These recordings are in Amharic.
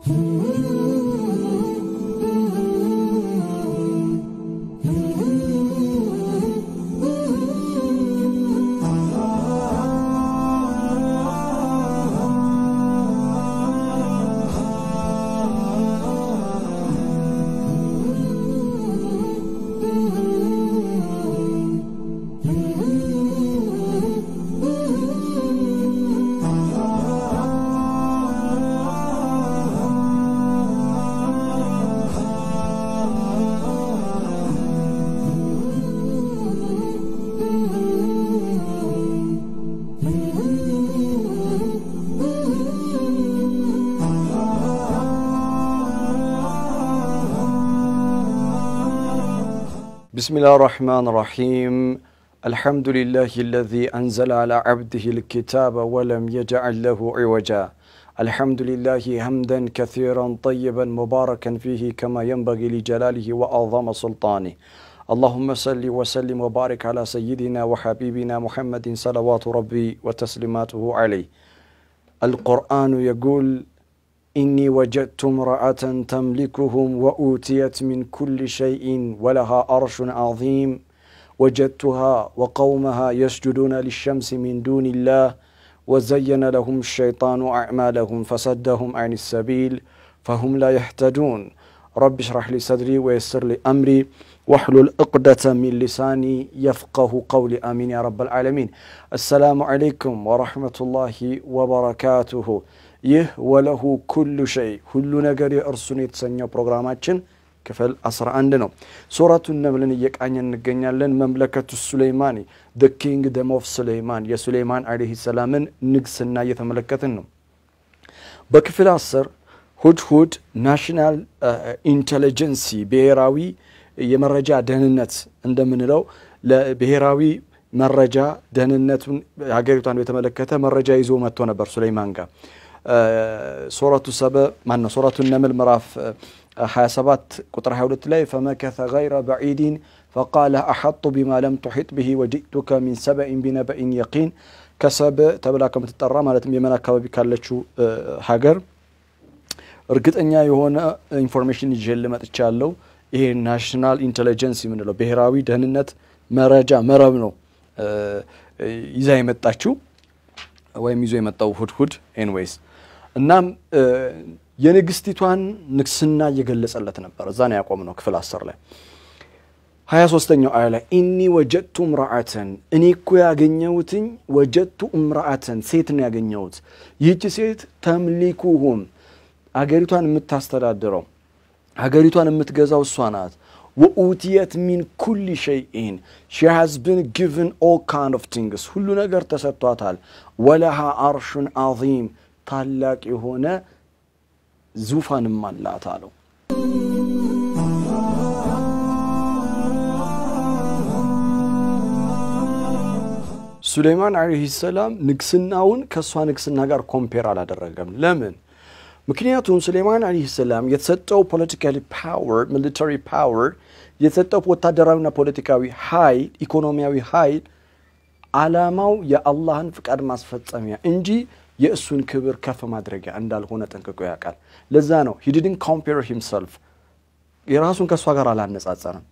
Hmm. بسم الله الرحمن الرحيم الحمد لله الذي أنزل على عبده الكتاب ولم يجعل له عوجا الحمد لله حمدا كثيرا طيبا مباركا فيه كما ينبغي لجلاله وأعظم سلطانه اللهم صل وسلم وبارك على سيدنا وحبيبنا محمد صلوات ربي وتسليماته عليه القرآن يقول إني وجدت امرأة تملكهم وأوتيت من كل شيء ولها أرش عظيم وجدتها وقومها يسجدون للشمس من دون الله وزين لهم الشيطان أعمالهم فصدهم عن السبيل فهم لا يهتدون رب اشرح لي صدري ويسر لي أمري واحلل عقدة من لساني يفقه قولي آمين يا رب العالمين السلام عليكم ورحمة الله وبركاته ይህ ወለሁ ኩሉ ሸይ ሁሉ ነገር የእርሱን የተሰኘው ፕሮግራማችን ክፍል 11 ነው። ሱረቱ ነምልን እየቃኘን እንገኛለን። መምለከቱ ሱሌይማን ዘ ኪንግ ደም ኦፍ ሱሌይማን የሱሌይማን አለይሂ ሰላምን ንግስና እየተመለከትን ነው። በክፍል 10 ሁድሁድ ናሽናል ኢንቴሊጀንሲ ብሔራዊ የመረጃ ደህንነት እንደምንለው ለብሔራዊ መረጃ ደህንነቱን ሀገሪቷን በተመለከተ መረጃ ይዞ መጥቶ ነበር ሱሌይማን ጋር ሱረቱ ሰብእ ማነ ሱረቱ ነምል ምዕራፍ 27 ቁጥር 22 ላይ ፈመከث غير بعيد فقال أحط بما لم تحط به وجئتك من سبأ بنبأ يقين ከሰብእ ተብላ ከምትጠራ ማለትም የመን አካባቢ ካለችው ሀገር እርግጠኛ የሆነ ኢንፎርሜሽን ይዤ ልመጥቻለሁ። ይሄ ናሽናል ኢንቴሊጀንስ የምንለው ብሔራዊ ደህንነት መረጃ መረብ ነው ይዛ የመጣችው ወይም ይዞ የመጣው ሁድ ሁድ ኤንዌይስ እናም የንግስቲቷን ንግስና እየገለጸለት ነበር። እዛ ነው ያቆምነው ክፍል አስር ላይ ሀያ ሶስተኛው አያ ላይ ኢኒ ወጀድቱ እምራአተን እኔ እኮ ያገኘሁትኝ ወጀድቱ እምራአተን ሴት ነው ያገኘሁት። ይህቺ ሴት ተምሊኩሁም አገሪቷን የምታስተዳድረው ሀገሪቷን የምትገዛው እሷ ናት። ወኡትየት ሚን ኩል ሸይኢን ሺ ሃዝ ብን ጊቭን ኦል ካንድ ኦፍ ቲንግስ ሁሉ ነገር ተሰጥቷታል። ወለሃ አርሹን ዓዚም ታላቅ የሆነ ዙፋንም አላት አለው። ሱሌይማን ዓለይሂ ሰላም ንግስናውን ከእሷ ንግስና ጋር ኮምፔር አላደረገም። ለምን? ምክንያቱም ሱሌይማን ዓለይሂ ሰላም የተሰጠው ፖለቲካሊ ፓወር ሚሊታሪ ፓወር የተሰጠው ወታደራዊና ፖለቲካዊ ኃይል፣ ኢኮኖሚያዊ ኃይል አላማው የአላህን ፍቃድ ማስፈጸሚያ እንጂ የእሱን ክብር ከፍ ማድረጊያ እንዳልሆነ ጠንቅቆ ያውቃል ለዛ ነው he didn't compare himself የራሱን ከእሷ ጋር አላነጻጸረም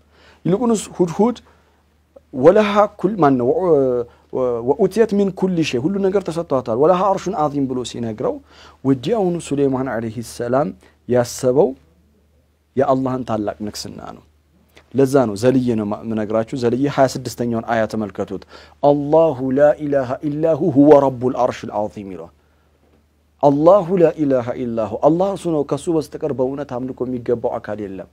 ይልቁንስ ሁድሁድ ወለሃ ኩል ማን ነው ወኡትየት ሚን ኩል ሸይ ሁሉ ነገር ተሰጥቷታል ወለሃ አርሹን አዚም ብሎ ሲነግረው ወዲያውኑ ሱሌይማን አለይህ ሰላም ያሰበው የአላህን ታላቅ ንግስና ነው ለዛ ነው ዘልዬ ነው ምነግራችሁ ዘልዬ 26ኛውን አያ ተመልከቱት አላሁ ላ ኢላሃ ኢላሁ ሁወ ረቡ ልአርሽ ልዓظም ይለዋል አላሁ ላኢላሃ ኢላሁ አላህ እሱ ነው። ከእሱ በስተቀር በእውነት አምልኮ የሚገባው አካል የለም።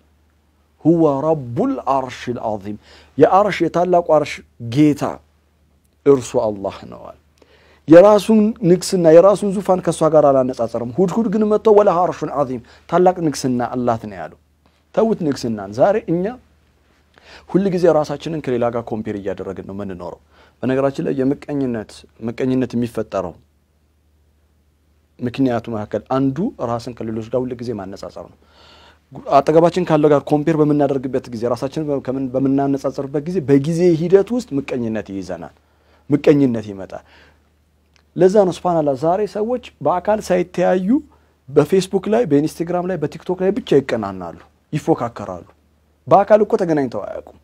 ሁወ ረቡል አርሽ ልዓዚም የአርሽ የታላቁ አርሽ ጌታ እርሱ አላህ ነዋል። የራሱን ንግስና የራሱን ዙፋን ከእሷ ጋር አላነጻጸርም። ሁድሁድ ግን መጥተው ወለሃ አርሹን ዓዚም ታላቅ ንግስና አላት ነው ያለው። ተውት ንግስናን። ዛሬ እኛ ሁል ጊዜ ራሳችንን ከሌላ ጋር ኮምፔር እያደረግን ነው የምንኖረው። በነገራችን ላይ የምቀኝነት ምቀኝነት የሚፈጠረው ምክንያቱ መካከል አንዱ ራስን ከሌሎች ጋር ሁልጊዜ ማነጻጸር ነው። አጠገባችን ካለው ጋር ኮምፔር በምናደርግበት ጊዜ ራሳችን በምናነጻጸርበት ጊዜ በጊዜ ሂደት ውስጥ ምቀኝነት ይይዘናል፣ ምቀኝነት ይመጣል። ለዛ ነው ስፓናላ ዛሬ ሰዎች በአካል ሳይተያዩ በፌስቡክ ላይ በኢንስታግራም ላይ በቲክቶክ ላይ ብቻ ይቀናናሉ፣ ይፎካከራሉ። በአካል እኮ ተገናኝተው አያውቁም።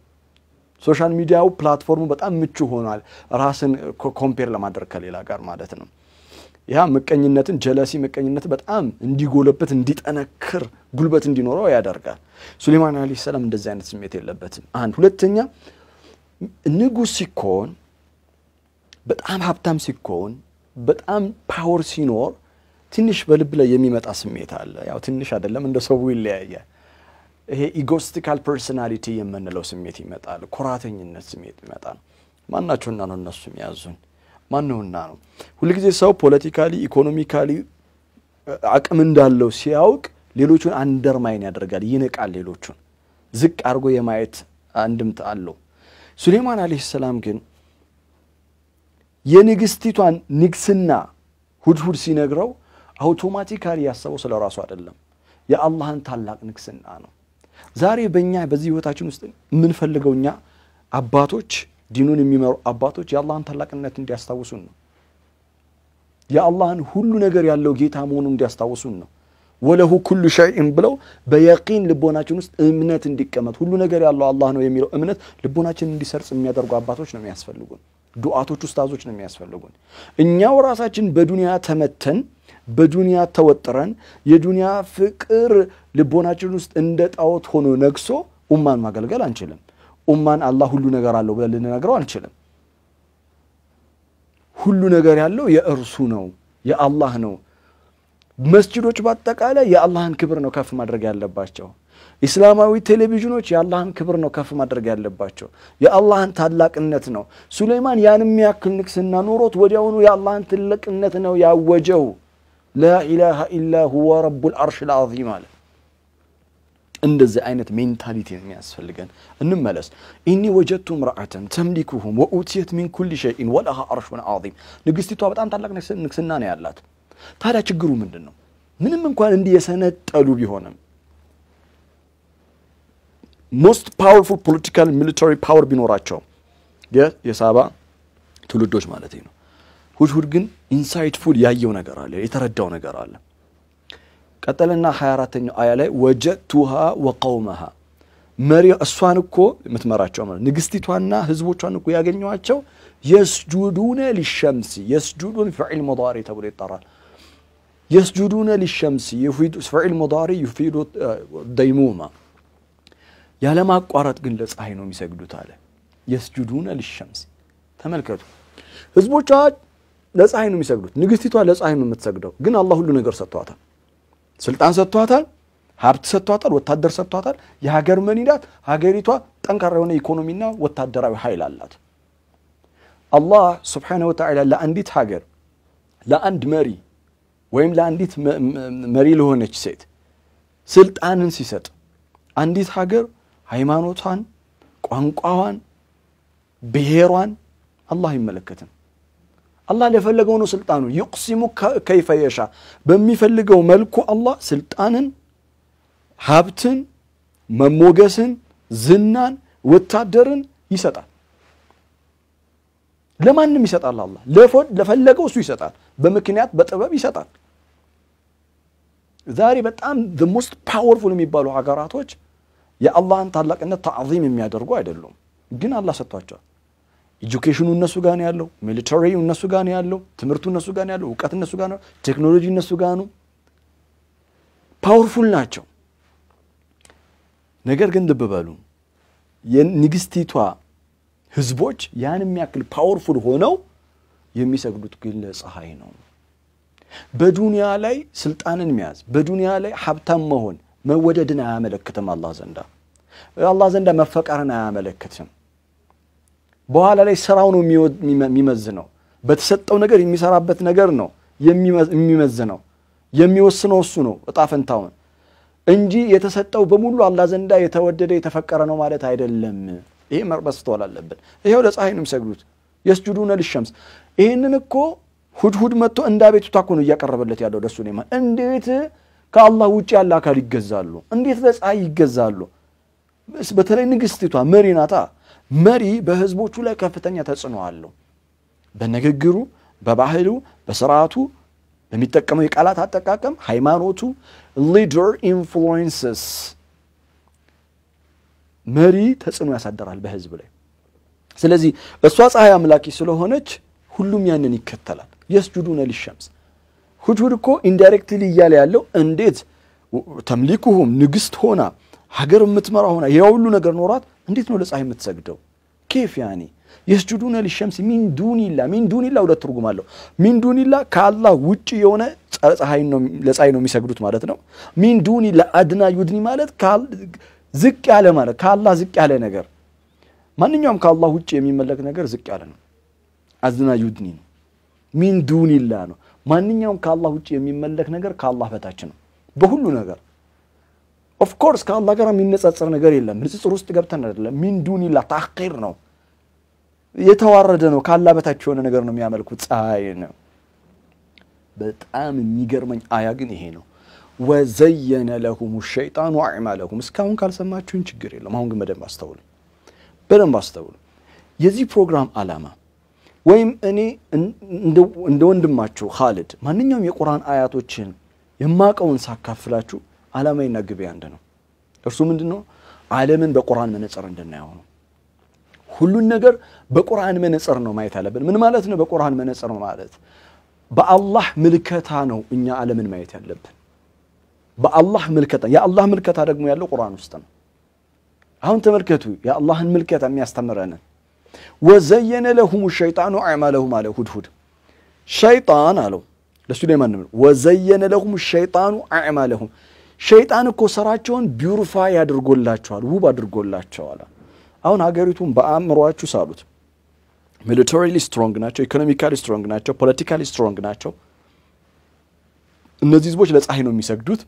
ሶሻል ሚዲያው ፕላትፎርሙ በጣም ምቹ ሆኗል፣ ራስን ኮምፔር ለማድረግ ከሌላ ጋር ማለት ነው። ያ ምቀኝነትን ጀለሲ ምቀኝነት በጣም እንዲጎለበት እንዲጠነክር ጉልበት እንዲኖረው ያደርጋል። ሱሌማን አለ ሰላም እንደዚህ አይነት ስሜት የለበትም። አንድ ሁለተኛ ንጉሥ ሲኮን በጣም ሀብታም ሲኮን በጣም ፓወር ሲኖር ትንሽ በልብ ላይ የሚመጣ ስሜት አለ። ያው ትንሽ አይደለም፣ እንደ ሰው ይለያያል። ይሄ ኢጎስቲካል ፐርሶናሊቲ የምንለው ስሜት ይመጣል። ኩራተኝነት ስሜት ይመጣል። ማናቸውና ነው እነሱ የሚያዙን? ማነውና ነው። ሁልጊዜ ሰው ፖለቲካሊ ኢኮኖሚካሊ አቅም እንዳለው ሲያውቅ ሌሎቹን አንደርማይን ያደርጋል፣ ይንቃል። ሌሎቹን ዝቅ አድርጎ የማየት አንድምት አለው። ሱሌማን አለይሂ ሰላም ግን የንግስቲቷን ንግስና ሁድሁድ ሲነግረው አውቶማቲካሊ ያሰበው ስለ ራሱ አይደለም፣ የአላህን ታላቅ ንግስና ነው። ዛሬ በእኛ በዚህ ህይወታችን ውስጥ የምንፈልገው እኛ አባቶች ዲኑን የሚመሩ አባቶች የአላህን ታላቅነት እንዲያስታውሱን ነው። የአላህን ሁሉ ነገር ያለው ጌታ መሆኑ እንዲያስታውሱን ነው። ወለሁ ኩሉ ሸይን ብለው በየቂን ልቦናችን ውስጥ እምነት እንዲቀመጥ ሁሉ ነገር ያለው አላህ ነው የሚለው እምነት ልቦናችን እንዲሰርጽ የሚያደርጉ አባቶች ነው የሚያስፈልጉን። ዱዓቶች፣ ውስታዞች ነው የሚያስፈልጉን። እኛው ራሳችን በዱንያ ተመተን በዱንያ ተወጥረን የዱንያ ፍቅር ልቦናችን ውስጥ እንደ ጣዖት ሆኖ ነግሶ ኡማን ማገልገል አንችልም። ኡማን አላህ ሁሉ ነገር አለው ብለን ልንነግረው አንችልም። ሁሉ ነገር ያለው የእርሱ ነው፣ የአላህ ነው። መስጅዶች በአጠቃላይ የአላህን ክብር ነው ከፍ ማድረግ ያለባቸው። ኢስላማዊ ቴሌቪዥኖች የአላህን ክብር ነው ከፍ ማድረግ ያለባቸው፣ የአላህን ታላቅነት ነው። ሱለይማን ያን የሚያክል ንግስና ኖሮት ወዲያውኑ የአላህን ትልቅነት ነው ያወጀው። ላኢላሃ ኢላ ሁወ ረቡል አርሽ ልዓዚም አለ። እንደዚህ አይነት ሜንታሊቲ ነው የሚያስፈልገን። እንመለስ። ኢኒ ወጀቱ ምርአተን ተምሊኩሁም ወኡትየት ሚን ኩል ሸይን ወለሃ አርሹን ዓዚም። ንግስቲቷ በጣም ታላቅ ንግስና ነው ያላት። ታዲያ ችግሩ ምንድን ነው? ምንም እንኳን እንዲህ የሰነጠሉ ቢሆንም ሞስት ፓወርፉል ፖለቲካል ሚሊታሪ ፓወር ቢኖራቸው የሳባ ትውልዶች ማለት ነው። ሁድሁድ ግን ኢንሳይትፉል ያየው ነገር አለ፣ የተረዳው ነገር አለ። ቀጠልና 24ኛው አያ ላይ ወጀቱሃ ወቀውመሃ መሪ እሷን እኮ የምትመራቸው ማለት ንግስቲቷና ህዝቦቿን እኮ ያገኘዋቸው የስጁዱነ ሊሸምሲ የስጁዱን ፍዕል ሙዳሪ ተብሎ ይጠራል። የስጁዱነ ሊሸምሲ ፍዕል ሙዳሪ ዩፊዱ ደይሙማ ያለማቋረጥ ግን ለፀሐይ ነው የሚሰግዱት አለ። የስጁዱነ ሊሸምሲ ተመልከቱ። ህዝቦቿ ለፀሐይ ነው የሚሰግዱት። ንግስቲቷ ለፀሐይ ነው የምትሰግደው፣ ግን አላህ ሁሉ ነገር ሰጥቷታል። ስልጣን ሰጥቷታል፣ ሀብት ሰጥቷታል፣ ወታደር ሰጥቷታል። የሀገር መሪ ሀገሪቷ ጠንካራ የሆነ ኢኮኖሚና ወታደራዊ ኃይል አላት። አላህ ስብሓነ ወተዓላ ለአንዲት ሀገር ለአንድ መሪ ወይም ለአንዲት መሪ ለሆነች ሴት ስልጣንን ሲሰጥ አንዲት ሀገር ሃይማኖቷን፣ ቋንቋዋን፣ ብሔሯን አላህ አይመለከትም። አላህ ለፈለገው ነው ስልጣኑ። ዩቅሲሙ ከይፈ የሻ በሚፈልገው መልኩ አላህ ስልጣንን፣ ሀብትን፣ መሞገስን፣ ዝናን፣ ወታደርን ይሰጣል። ለማንም ይሰጣል። አላህ ለፈለገው እሱ ይሰጣል። በምክንያት በጥበብ ይሰጣል። ዛሬ በጣም ዘ ሞስት ፓወርፉል የሚባሉ ሀገራቶች የአላህን ታላቅነት ተዓዚም የሚያደርጉ አይደሉም፣ ግን አላህ ሰጥቷቸዋል። ኤጁኬሽኑ እነሱ ጋር ነው ያለው፣ ሚሊተሪው እነሱ ጋር ነው ያለው፣ ትምህርቱ እነሱ ጋር ነው ያለው፣ እውቀት እነሱ ጋር ነው፣ ቴክኖሎጂ እነሱ ጋር ነው። ፓወርፉል ናቸው። ነገር ግን ልብ በሉ የንግስቲቷ ህዝቦች ያን የሚያክል ፓወርፉል ሆነው የሚሰግዱት ግን ለፀሐይ ነው። በዱንያ ላይ ስልጣንን መያዝ፣ በዱንያ ላይ ሀብታም መሆን መወደድን አያመለክትም። አላህ ዘንዳ አላህ ዘንዳ መፈቀርን አያመለክትም። በኋላ ላይ ስራው ነው የሚመዝነው። በተሰጠው ነገር የሚሰራበት ነገር ነው የሚመዝነው። የሚወስነው እሱ ነው እጣ እንጂ የተሰጠው በሙሉ አላህ ዘንዳ የተወደደ የተፈቀረ ነው ማለት አይደለም። ይሄ መስተዋል አለብን። ይሄው ለፀሐይ ነው የሚሰግዱት የስጁዱነ ልሸምስ። ይህንን እኮ ሁድሁድ መጥቶ እንደ አቤቱታ እኮ ነው እያቀረበለት ያለው ደሱ ማ እንዴት ከአላህ ውጭ ያለ አካል ይገዛሉ? እንዴት ለፀሐይ ይገዛሉ? በተለይ ንግስቲቷ መሪ ናታ። መሪ በህዝቦቹ ላይ ከፍተኛ ተጽዕኖ አለው። በንግግሩ፣ በባህሉ፣ በስርዓቱ፣ በሚጠቀመው የቃላት አጠቃቀም፣ ሃይማኖቱ። ሊደር ኢንፍሉዌንስስ መሪ ተጽዕኖ ያሳደራል በህዝብ ላይ። ስለዚህ እሷ ፀሐይ አምላኪ ስለሆነች ሁሉም ያንን ይከተላል። የስጁዱነ ሊሸምስ ሁድሁድ እኮ ኢንዳይሬክትሊ እያለ ያለው እንዴት ተምሊኩሁም ንግስት ሆና ሀገር የምትመራ ሆና ያ ሁሉ ነገር ኖሯት እንዴት ነው ለፀሐይ የምትሰግደው? ኬፍ ያኔ የስጁዱነ ሊሸምስ ሚን ዱኒላ ሚን ዱኒላ ሁለት ትርጉም አለው። ሚን ዱኒላ ከአላህ ውጭ የሆነ ለፀሐይ ነው የሚሰግዱት ማለት ነው። ሚን ዱኒላ አድና ዩድኒ ማለት ዝቅ ያለ ማለት ከአላህ ዝቅ ያለ ነገር፣ ማንኛውም ከአላህ ውጭ የሚመለክ ነገር ዝቅ ያለ ነው። አድና ዩድኒ ነው። ሚን ዱኒላ ነው። ማንኛውም ከአላህ ውጭ የሚመለክ ነገር ከአላህ በታች ነው በሁሉ ነገር ኦፍኮርስ ከአላህ ጋር የሚነጻጸር ነገር የለም። ንጽጽር ውስጥ ገብተን አይደለም። ሚን ዱኒላ ታቂር ነው፣ የተዋረደ ነው። ከአላህ በታች የሆነ ነገር ነው የሚያመልኩት፣ ፀሐይ ነው። በጣም የሚገርመኝ አያ ግን ይሄ ነው። ወዘየነ ለሁም ሸይጣኑ አዕማለሁም። እስካሁን ካልሰማችሁን ችግር የለም። አሁን ግን በደንብ አስተውሉ፣ በደንብ አስተውሉ። የዚህ ፕሮግራም አላማ ወይም እኔ እንደ ወንድማችሁ ኻልድ ማንኛውም የቁርአን አያቶችን የማቀውን ሳካፍላችሁ ዓላማዬና ግቤ አንድ ነው። እርሱ ምንድን ነው? ዓለምን በቁርአን መነጽር እንድናየው ነው። ሁሉን ነገር በቁርአን መነጽር ነው ማየት ያለብን። ምን ማለት ነው? በቁርአን መነጽር ማለት በአላህ ምልከታ ነው እኛ ዓለምን ማየት ያለብን። በአላህ ምልከታ። የአላህ ምልከታ ደግሞ ያለው ቁርአን ውስጥ ነው። አሁን ተመልከቱ የአላህን ምልከታ የሚያስተምረንን ወዘየነ ለሁም ሸይጣኑ አዕማለሁም አለ ሁድሁድ ሸይጣን አለው ለሱሌማን ነው ወዘየነ ለሁም ሸይጣኑ አዕማለሁም ሸይጣን እኮ ስራቸውን ቢውሪፋይ አድርጎላቸዋል፣ ውብ አድርጎላቸዋል። አሁን ሀገሪቱን በአእምሯችሁ ሳሉት። ሚሊታሪሊ ስትሮንግ ናቸው፣ ኢኮኖሚካሊ ስትሮንግ ናቸው፣ ፖለቲካሊ ስትሮንግ ናቸው። እነዚህ ህዝቦች ለፀሐይ ነው የሚሰግዱት።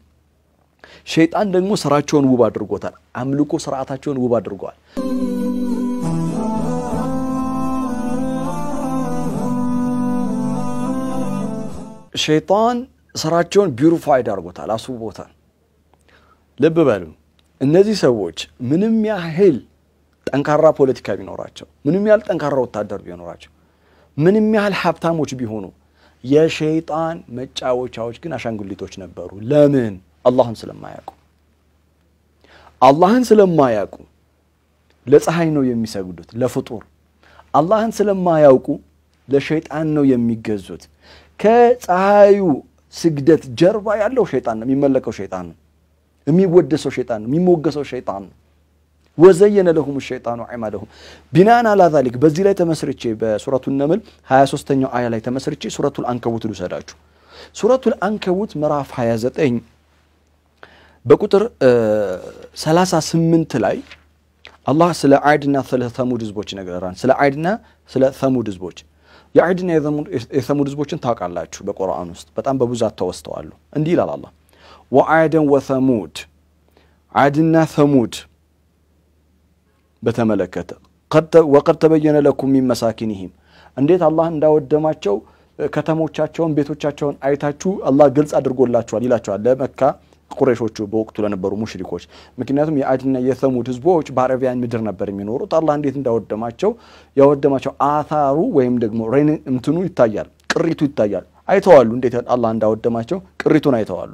ሸይጣን ደግሞ ስራቸውን ውብ አድርጎታል። አምልኮ ስርዓታቸውን ውብ አድርገዋል። ሸይጣን ስራቸውን ቢውሪፋይድ አድርጎታል፣ አስውቦታል። ልብ በሉ እነዚህ ሰዎች ምንም ያህል ጠንካራ ፖለቲካ ቢኖራቸው፣ ምንም ያህል ጠንካራ ወታደር ቢኖራቸው፣ ምንም ያህል ሀብታሞች ቢሆኑ የሸይጣን መጫወቻዎች ግን አሻንጉሊቶች ነበሩ። ለምን? አላህን ስለማያውቁ አላህን ስለማያውቁ ለፀሐይ ነው የሚሰግዱት፣ ለፍጡር አላህን ስለማያውቁ ለሸይጣን ነው የሚገዙት። ከፀሐዩ ስግደት ጀርባ ያለው ሸይጣን ነው፣ የሚመለከው ሸይጣን ነው። የሚወደሰው ሸይጣን ነው፣ የሚሞገሰው ሸይጣን ነው። ወዘየነ ለሁም ሸይጣኑ ዒማደሁም ቢናን አላ ዛሊክ በዚህ ላይ ተመስርቼ በሱረቱ ነምል 23ኛው አያ ላይ ተመስርቼ ሱረቱ ልአንከቡት ልውሰዳችሁ። ሱረቱ ልአንከቡት ምዕራፍ 29 በቁጥር 38 ላይ አላህ ስለ አድና ስለ ተሙድ ህዝቦች ይነግረናል። ስለ አድና ስለ ተሙድ ህዝቦች የአድና የተሙድ ህዝቦችን ታውቃላችሁ። በቁርአን ውስጥ በጣም በብዛት ተወስተዋሉ። እንዲህ ይላል አላህ ወአደን ወሰሙድ አድና ሰሙድ በተመለከተ ወቀድ ተበየነ ለኩም ሚን መሳኪኒህም እንዴት አላህ እንዳወደማቸው ከተሞቻቸውን ቤቶቻቸውን አይታችሁ አላህ ግልጽ አድርጎላችኋል ይላቸዋል ለመካ ቁረሾቹ በወቅቱ ለነበሩ ሙሽሪኮች። ምክንያቱም የአድና የሰሙድ ህዝቦች በአረቢያን ምድር ነበር የሚኖሩት። አላህ እንዴት እንዳወደማቸው ያወደማቸው አታሩ ወይም ደግሞ ሬን እንትኑ ይታያል፣ ቅሪቱ ይታያል። አይተዋሉ፣ እንዴት አላህ እንዳወደማቸው ቅሪቱን አይተዋሉ።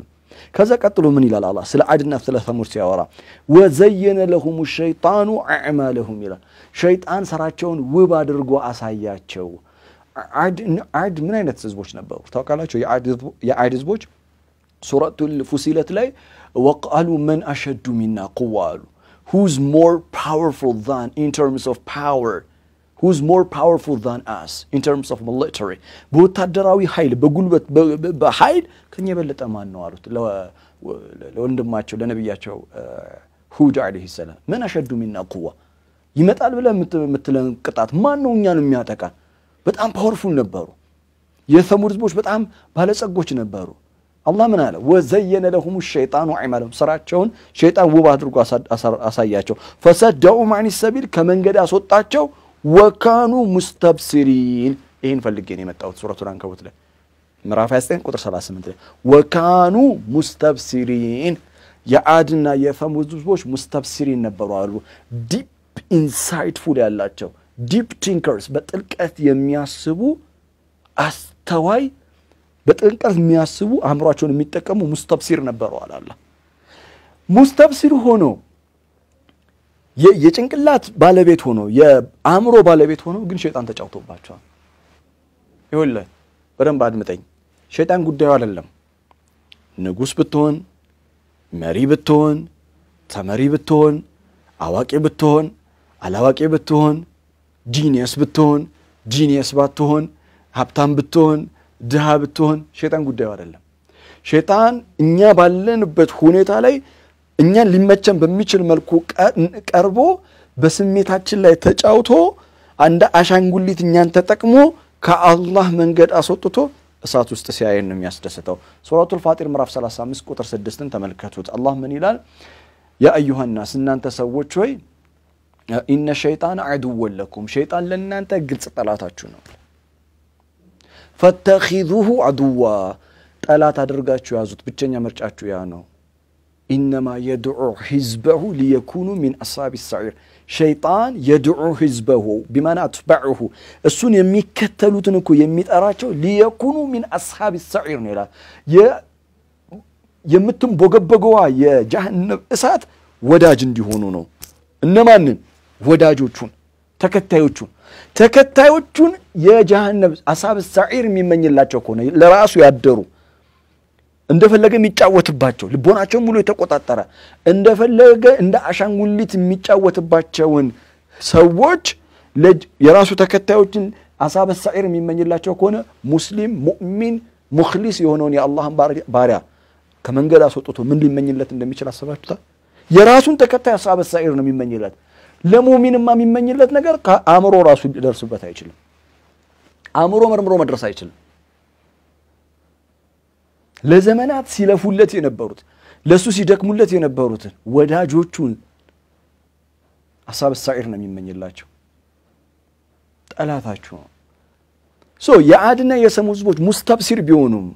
ከዛ ቀጥሎ ምን ይላል አላህ ስለ አድና ስለ ሰሙድ ሲያወራ ወዘየነ ለሁም ሸይጣኑ አዕማለሁም ይላል ሸይጣን ስራቸውን ውብ አድርጎ አሳያቸው አድ ምን አይነት ህዝቦች ነበሩ ታውቃላቸው የአድ ህዝቦች ሱረቱል ፉሲለት ላይ ወቃሉ መን አሸዱ ሚና ቁዋ አሉ ሁዝ ሞር ፓወርፉል ዛን ኢን ተርምስ ኦፍ ፓወር ሁዝ ሞር ፓወርፉል ዛን አስ ኢን ተርምስ ኦፍ ሚሊተሪ በወታደራዊ ኃይል በጉልበት በኃይል ከኛ የበለጠ ማን ነው አሉት ለወንድማቸው ለነቢያቸው ሁድ ዓለይሂ ሰላም መን አሸዱ ሚና ቁዋ ይመጣል ብለህ የምትለን ቅጣት ማን ነው እኛን የሚያጠቃን? በጣም ፓወርፉል ነበሩ። የሰሙድ ህዝቦች በጣም ባለጸጎች ነበሩ። አላህ ምን አለ? ወዘየነ ለሁም ሸይጣኑ አዕማለሁም ስራቸውን ሸይጣን ውብ አድርጎ አሳያቸው። ፈሰደዑም አኒ ሰቢል ከመንገድ አስወጣቸው። ወካኑ ሙስተብሲሪን ይህን ፈልጌ ነው የመጣሁት ሱረቱል አንከቡት ላይ ምዕራፍ 29 ቁጥር 38 ላይ ወካኑ ሙስተብሲሪን የአድና የፈም ህዝቦች ሙስተብሲሪን ነበሩ አሉ። ዲፕ ኢንሳይትፉል ያላቸው ዲፕ ቲንከርስ በጥልቀት የሚያስቡ አስተዋይ በጥልቀት የሚያስቡ አእምሯቸውን የሚጠቀሙ ሙስተብሲር ነበሩ አላላ ሙስተብሲር ሆነው የጭንቅላት ባለቤት ሆኖ የአእምሮ ባለቤት ሆኖ ግን ሸይጣን ተጫውቶባቸዋል። ይኸውልህ በደንብ አድምጠኝ። ሸይጣን ጉዳዩ አይደለም። ንጉሥ ብትሆን፣ መሪ ብትሆን፣ ተመሪ ብትሆን፣ አዋቂ ብትሆን፣ አላዋቂ ብትሆን፣ ጂኒየስ ብትሆን፣ ጂኒየስ ባትሆን፣ ሀብታም ብትሆን፣ ድሃ ብትሆን፣ ሸይጣን ጉዳዩ አይደለም። ሸይጣን እኛ ባለንበት ሁኔታ ላይ እኛን ሊመቸን በሚችል መልኩ ቀርቦ በስሜታችን ላይ ተጫውቶ አንድ አሻንጉሊት እኛን ተጠቅሞ ከአላህ መንገድ አስወጥቶ እሳት ውስጥ ሲያየን ነው የሚያስደስተው። ሱረቱ ልፋጢር ምዕራፍ 35 ቁጥር 6 ተመልከቱት። አላህ ምን ይላል? ያ አዩሃናስ እናንተ ሰዎች ሆይ ኢነ ሸይጣን አዱወን ለኩም ሸይጣን ለእናንተ ግልጽ ጠላታችሁ ነው። ፈተኪዙሁ አድዋ ጠላት አድርጋችሁ ያዙት። ብቸኛ ምርጫችሁ ያ ነው። ኢነማ የድዑ ህዝበሁ ሊየኩኑ ሚን አስሓቢ ሰዒር ሸይጣን የድዑ ሂዝበሁ ቢማና አትባዕሁ እሱን የሚከተሉትን እኮ የሚጠራቸው ሊየኩኑ ሚን አስሓቢ ሰዒር ነው ይላል። የምትንቦገበገዋ የጃሃንም እሳት ወዳጅ እንዲሆኑ ነው። እነማንን? ወዳጆቹን፣ ተከታዮቹን ተከታዮቹን የጀሃነም አስሓብ ሰዒር የሚመኝላቸው ከሆነ ለራሱ ያደሩ እንደፈለገ የሚጫወትባቸው ልቦናቸውን ሙሉ የተቆጣጠረ እንደፈለገ እንደ አሻንጉሊት የሚጫወትባቸውን ሰዎች የራሱ ተከታዮችን አሳበ ሳዒር የሚመኝላቸው ከሆነ ሙስሊም ሙእሚን ሙክሊስ የሆነውን የአላህን ባሪያ ከመንገድ አስወጥቶ ምን ሊመኝለት እንደሚችል አስባችሁታል? የራሱን ተከታይ አሳበ ሳዒር ነው የሚመኝለት። ለሙእሚንማ የሚመኝለት ነገር ከአእምሮ ራሱ ሊደርስበት አይችልም። አእምሮ መርምሮ መድረስ አይችልም። ለዘመናት ሲለፉለት የነበሩት ለእሱ ሲደክሙለት የነበሩትን ወዳጆቹን አሳብ ሳዒር ነው የሚመኝላቸው። ጠላታችሁ ነው። ሶ የአድና የሰሙ ህዝቦች ሙስተብሲር ቢሆኑም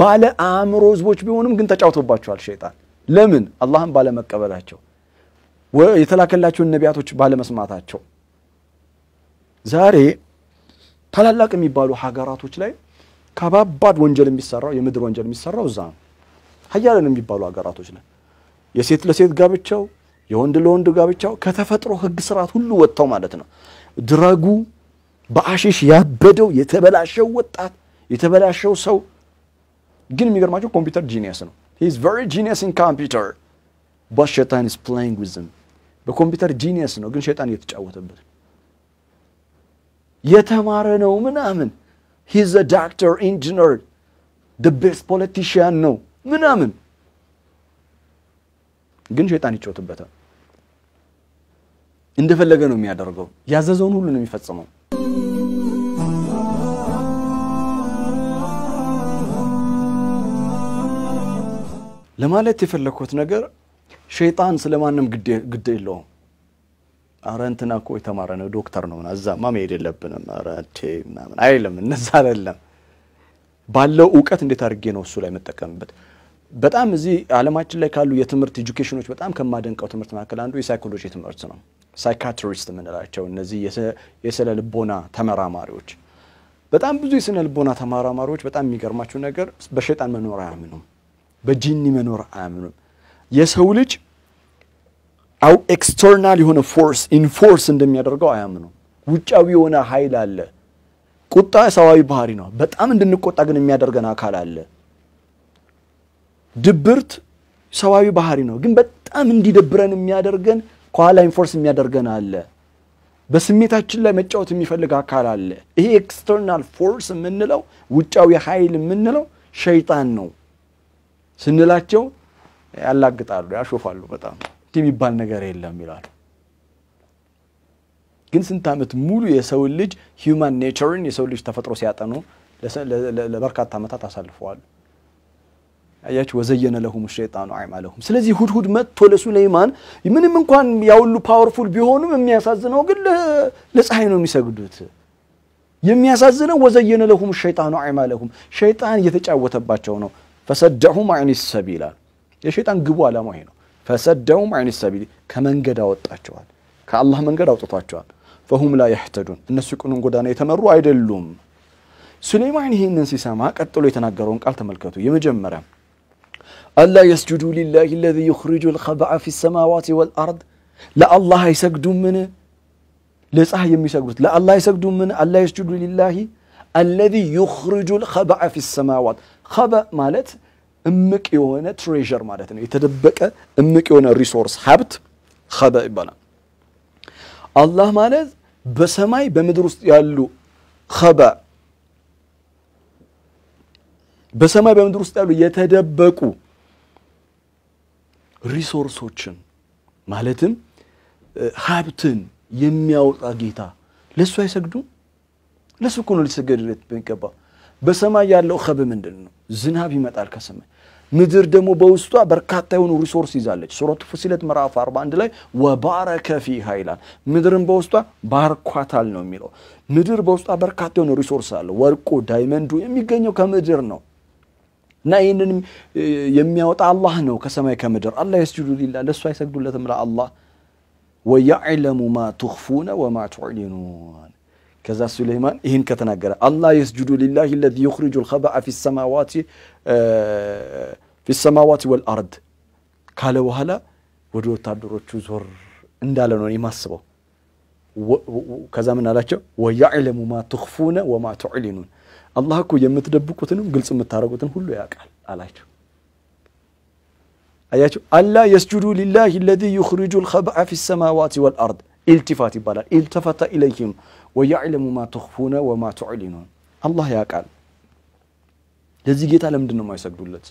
ባለ አእምሮ ህዝቦች ቢሆኑም ግን ተጫውቶባቸዋል ሸይጣን። ለምን? አላህም ባለመቀበላቸው፣ የተላከላቸውን ነቢያቶች ባለመስማታቸው ዛሬ ታላላቅ የሚባሉ ሀገራቶች ላይ ከባባድ ወንጀል የሚሰራው የምድር ወንጀል የሚሰራው እዛ ነው። ሀያለን የሚባሉ ሀገራቶች ነን። የሴት ለሴት ጋብቻው፣ የወንድ ለወንድ ጋብቻው ከተፈጥሮ ህግ ስርዓት ሁሉ ወጥተው ማለት ነው። ድረጉ በአሽሽ ያበደው የተበላሸው ወጣት የተበላሸው ሰው ግን የሚገርማቸው ኮምፒውተር ጂኒየስ ነው። ሂ ኢዝ ቨሪ ጂኒየስ ኢን ኮምፒውተር ባት ሸይጣን ኢዝ ፕሌይንግ ዊዝ ሂም። በኮምፒውተር ጂኒየስ ነው፣ ግን ሸይጣን እየተጫወተበት የተማረ ነው ምናምን ሂዝ ዳክተር ኢንጂነር ደ ቤስት ፖለቲሽያን ነው ምናምን። ግን ሸይጣን ይጮትበታል። እንደፈለገ ነው የሚያደርገው። ያዘዘውን ሁሉ ነው የሚፈጽመው። ለማለት የፈለግኩት ነገር ሸይጣን ስለማንም ግድ የለውም። አረ እንትና እኮ የተማረ ነው ዶክተር ነው እዛማ መሄድ የለብንም ምናምን አይልም። እነዛ አይደለም ባለው እውቀት እንዴት አድርጌ ነው እሱ ላይ የምጠቀምበት። በጣም እዚህ አለማችን ላይ ካሉ የትምህርት ኤጁኬሽኖች በጣም ከማደንቀው ትምህርት መካከል አንዱ የሳይኮሎጂ ትምህርት ነው። ሳይካትሪስት የምንላቸው እነዚህ የስነ ልቦና ተመራማሪዎች በጣም ብዙ የስነ ልቦና ተመራማሪዎች በጣም የሚገርማቸው ነገር በሸጣን መኖር አያምኑም፣ በጂኒ መኖር አያምኑም። የሰው ልጅ አው ኤክስተርናል የሆነ ፎርስ ኢንፎርስ እንደሚያደርገው አያምኑም። ውጫዊ የሆነ ኃይል አለ። ቁጣ ሰዋዊ ባህሪ ነው። በጣም እንድንቆጣ ግን የሚያደርገን አካል አለ። ድብርት ሰዋዊ ባህሪ ነው፣ ግን በጣም እንዲደብረን የሚያደርገን ከኋላ ኢንፎርስ የሚያደርገን አለ። በስሜታችን ላይ መጫወት የሚፈልግ አካል አለ። ይሄ ኤክስተርናል ፎርስ የምንለው ውጫዊ ኃይል የምንለው ሸይጣን ነው ስንላቸው ያላግጣሉ፣ ያሾፋሉ በጣም የሚባል ነገር የለም ይላል። ግን ስንት ዓመት ሙሉ የሰው ልጅ ሂውማን ኔቸርን የሰው ልጅ ተፈጥሮ ሲያጠኑ ለበርካታ ዓመታት አሳልፈዋሉ። አያችሁ ወዘየነ ለሁም ሸይጣኑ አዕማለሁም። ስለዚህ ሁድሁድ መጥቶ ለሱለይማን ምንም እንኳን ያውሉ ፓወርፉል ቢሆኑም የሚያሳዝነው ግን ለፀሐይ ነው የሚሰግዱት። የሚያሳዝነው ወዘየነ ለሁም ሸይጣኑ አዕማለሁም፣ ሸይጣን እየተጫወተባቸው ነው። ፈሰደሁም አዕን ሰቢል ይላል። የሸይጣን ግቡ ዓላማ ይሄ ነው። فسدهم عن السبيل كمن قد أوتاتشوال كالله من قد أوتاتشوال فهم لا يحتدون الناس يكونون قدانا يتمروا عيد اللوم سليمان هي الناس يسامع قتلوا يتنقرون قال تملكتو يمجمرا ألا يسجدوا لله الذي يخرج الخبع في السماوات والأرض لا الله يسجدون منه ليس أحد يمسجد لا الله يسجدون منه ألا يسجدوا لله الذي يخرج الخبع في السماوات خبأ مالت እምቅ የሆነ ትሬር ማለት ነው። የተደበቀ እምቅ የሆነ ሪሶርስ ሀብት ኸበ ይባላል። አላህ ማለት በሰማይ በምድር ውስጥ ያሉ ኸበ በሰማይ በምድር ውስጥ ያሉ የተደበቁ ሪሶርሶችን ማለትም ሀብትን የሚያወጣ ጌታ ለእሱ አይሰግዱም? ለእሱ እኮ ነው ሊሰገድለት በሰማይ ያለው ኸብ ምንድን ነው? ዝናብ ይመጣል ከሰማይ። ምድር ደግሞ በውስጧ በርካታ የሆኑ ሪሶርስ ይዛለች። ሱረቱ ፉሲለት ምዕራፍ 41 ላይ ወባረከ ፊሃ ይላል። ምድርን በውስጧ ባርኳታል ነው የሚለው። ምድር በውስጧ በርካታ የሆኑ ሪሶርስ አለ። ወርቁ፣ ዳይመንዱ የሚገኘው ከምድር ነው እና ይህንን የሚያወጣ አላህ ነው ከሰማይ ከምድር። አላ የስጁዱ ሊላ ለእሱ አይሰግዱለትም ለአላህ። ወያዕለሙ ማ ትኽፉነ ወማ ቱዕሊኑን كذا سليمان إهن كتنقر الله يسجد لله الذي يخرج الخبع في السماوات آه، في السماوات والأرض قال وهلا ودو تدرو تزور اندالنو يمسبو كذا من علاجه ويعلم ما تخفون وما تعلنون الله كو يمتدبقوتن غلص متارقوتن كله ياقال علاجه أياتو الله يسجد لله الذي يخرج الخبع في السماوات والأرض ኢልቲፋት ይባላል። ኢልተፈተ ኢለይህም ወያዕለሙ ማ ትኽፉነ ወማ ትዕሊኑን አላህ ያውቃል። ለዚህ ጌታ ለምንድን ነው የማይሰግዱለት?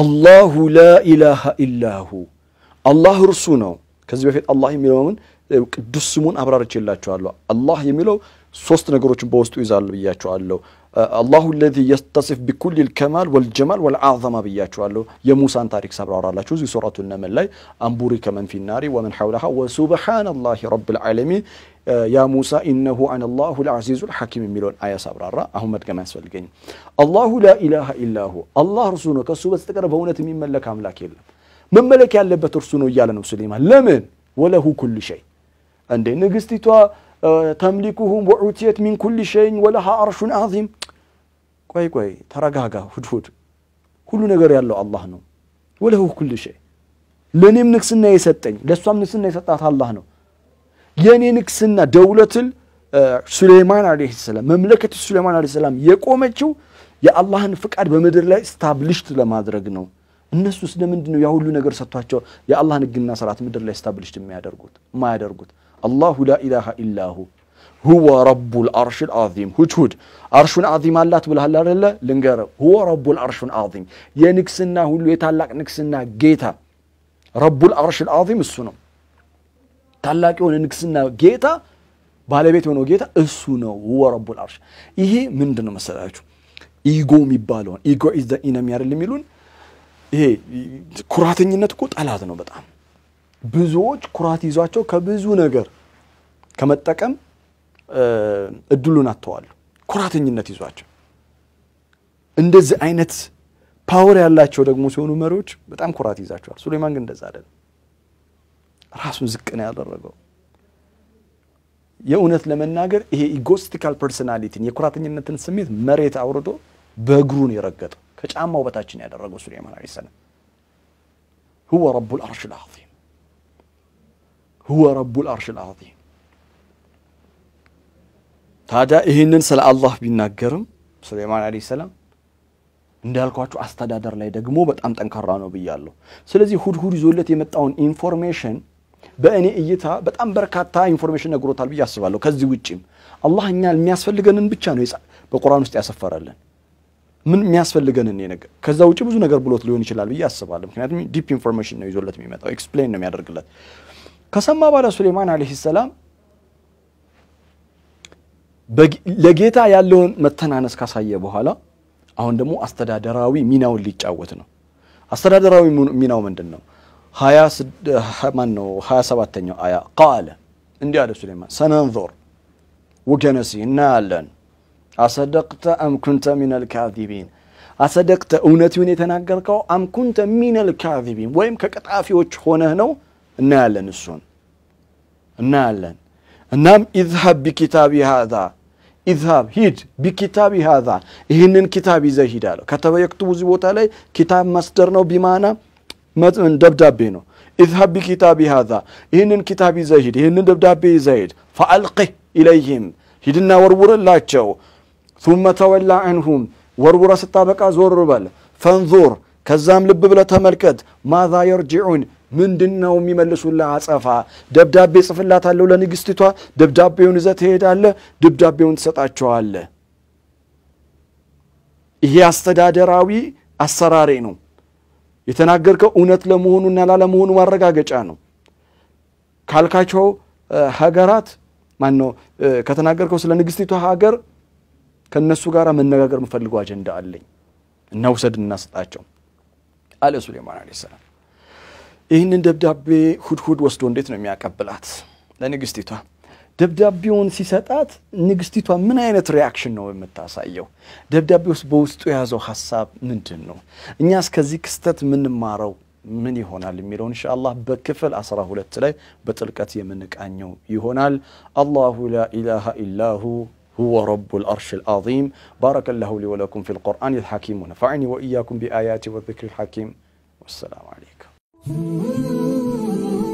አላሁ ላ ኢላሃ ኢላሁ አላህ እርሱ ነው። ከዚህ በፊት አላህ የሚለውን ቅዱስ ስሙን አብራርቼላችኋለሁ። አላህ የሚለው ሶስት ነገሮችን በውስጡ ይዛል ብያችኋለሁ። آه، الله الذي يتصف بكل الكمال والجمال والعظمة بياتشوالو يموسى ان تاريخ سبرا رالاتشو زي سورة النمل لاي أنبوري كمن في النار ومن حولها وسبحان الله رب العالمين يا موسى إنه أنا الله العزيز الحكيم ملون آية سبرا را أهم كما سفلقين الله لا إله إلا هو الله رسولك سوى ستقرب بونة من ملك أملاك إلا من ملك ያለበት እርሱ ነው እያለ ነው ስሌማን لمن وله كل شيء እንዴ ንግስቲቷ تملكهم ወዑትየት من كل شيء ولها አርሹን عظيم ቆይ ቆይ ተረጋጋ፣ ሁድሁድ ሁሉ ነገር ያለው አላህ ነው። ወለሁ ኩል ሸይ ለእኔም ንግስና የሰጠኝ ለእሷም ንግስና የሰጣት አላህ ነው። የእኔ ንግስና ደውለትል ሱሌይማን ዓለይሂ ሰላም መምለከት ሱሌይማን ዓለይሂ ሰላም የቆመችው የአላህን ፍቃድ በምድር ላይ ስታብሊሽት ለማድረግ ነው። እነሱስ ለምንድን ነው ያ ሁሉ ነገር ሰጥቷቸው የአላህን ህግና ስርዓት ምድር ላይ ስታብሊሽት የሚያደርጉት የማያደርጉት? አላሁ ላ ኢላሃ ኢላሁ ሁወ ረቡል አርሽል አዚም ሁድሁድ አርሹን አዚም አላት ብልሃል አደለ? ልንገረ ሁወ ረቡል አርሹል አዚም የንግስና ሁሉ የታላቅ ንግስና ጌታ ረቡል አርሽል አዚም እሱ ነው። ታላቅ የሆነ ንግስና ጌታ ባለቤት የሆነው ጌታ እሱ ነው። ሁወ ረቡል አርሽ ይሄ ምንድን ነው መሰላችሁ? ኢጎ የሚባለውን ኢጎ ኢዝ ኢነሚ አይደል የሚሉን ይሄ ኩራተኝነት እኮ ጠላት ነው። በጣም ብዙዎች ኩራት ይዟቸው ከብዙ ነገር ከመጠቀም እድሉን አጥተዋሉ። ኩራተኝነት ይዟቸው እንደዚህ አይነት ፓወር ያላቸው ደግሞ ሲሆኑ መሪዎች በጣም ኩራት ይዛቸዋል። ሱሌማን ግን እንደዛ አይደለም። ራሱን ዝቅ ነው ያደረገው። የእውነት ለመናገር ይሄ ኢጎስቲካል ፐርሶናሊቲን የኩራተኝነትን ስሜት መሬት አውርዶ በእግሩን የረገጠው ከጫማው በታችን ያደረገው ሱሌማን ዓለይሂ ሰላም ሁወ ረቡል አርሽ ልዓዚም ሁወ ረቡል አርሽ ልዓዚም ታዲያ ይህንን ስለ አላህ ቢናገርም ሱሌማን ዓለይሂ ሰላም እንዳልኳችሁ አስተዳደር ላይ ደግሞ በጣም ጠንካራ ነው ብያለሁ። ስለዚህ ሁድሁድ ይዞለት የመጣውን ኢንፎርሜሽን በእኔ እይታ በጣም በርካታ ኢንፎርሜሽን ነግሮታል ብዬ አስባለሁ። ከዚህ ውጭም አላህ እኛ የሚያስፈልገንን ብቻ ነው በቁርአን ውስጥ ያሰፈረልን። ምን የሚያስፈልገንን ነገር ከዛ ውጭ ብዙ ነገር ብሎት ሊሆን ይችላል ብዬ አስባለሁ። ምክንያቱም ዲፕ ኢንፎርሜሽን ነው ይዞለት የሚመጣው፣ ኤክስፕሌን ነው የሚያደርግለት። ከሰማ በኋላ ሱሌማን ዓለይሂ ሰላም ለጌታ ያለውን መተናነስ ካሳየ በኋላ አሁን ደግሞ አስተዳደራዊ ሚናውን ሊጫወት ነው። አስተዳደራዊ ሚናው ምንድን ነው? ማን ነው? ሀያ ሰባተኛው አያ ቃለ እንዲህ አለ ሱሌማን ሰነንዞር ወገነሲ እናያለን። አሰደቅተ አምኩንተ ሚነል ካዚቢን አሰደቅተ እውነቱን የተናገርከው አምኩንተ ሚነል ካዚቢን ወይም ከቀጣፊዎች ሆነህ ነው። እናያለን፣ እሱን እናያለን እናም ኢዝሃብ ቢኪታቢ ሃዛ ኢዝሃብ ሂድ ቢኪታቢ ሃዛ ይህንን ኪታብ ይዘ ሂድ አለው። ከተበ የክቱቡ እዚህ ቦታ ላይ ኪታብ መስደር ነው፣ ቢማና ደብዳቤ ነው። ኢዝሃብ ቢኪታቢ ሃዛ ይህንን ኪታብ ይዘ ሂድ፣ ይህንን ደብዳቤ ይዘ ሂድ። ፈአልቅህ ኢለይህም ሂድና ወርውርላቸው። ثመ ተወላ አንሁም ወርውረ ስታበቃ ዞር በል። ፈንዙር ከዛም ልብ ብለ ተመልከት። ማዛ የርጅዑን ምንድን ነው የሚመልሱላ? አጸፋ? ደብዳቤ ጽፍላታለሁ ለንግሥቲቷ፣ ደብዳቤውን ይዘህ ትሄዳለህ፣ ደብዳቤውን ትሰጣቸዋለህ። ይሄ አስተዳደራዊ አሰራሬ ነው። የተናገርከው እውነት ለመሆኑና ላለመሆኑ ማረጋገጫ ነው። ካልካቸው ሀገራት ማን ነው ከተናገርከው ስለ ንግሥቲቷ ሀገር ከእነሱ ጋር መነጋገር የምፈልገው አጀንዳ አለኝ እናውሰድ እናስጣቸው አለ ሱሌማን አለይሂ ሰላም። این دبدبی خود خود وسط دنده تنه میآکبلات. لنجستی تو. دبدبی اون سیستات نجستی تو من این تریاکشن نو متاسایو. دبدبی وس بوست توی حساب نتنو. این یاس کزیکستات من مارو منی هنال میرون. انشالله بکفل اسره ولت لای بترکتی منک آنیو یهونال. الله لا اله الا هو هو رب الأرش العظيم بارك الله لي ولكم في القرآن الحكيم ونفعني وإياكم بآياته والذكر الحكيم والسلام عليكم Ooh.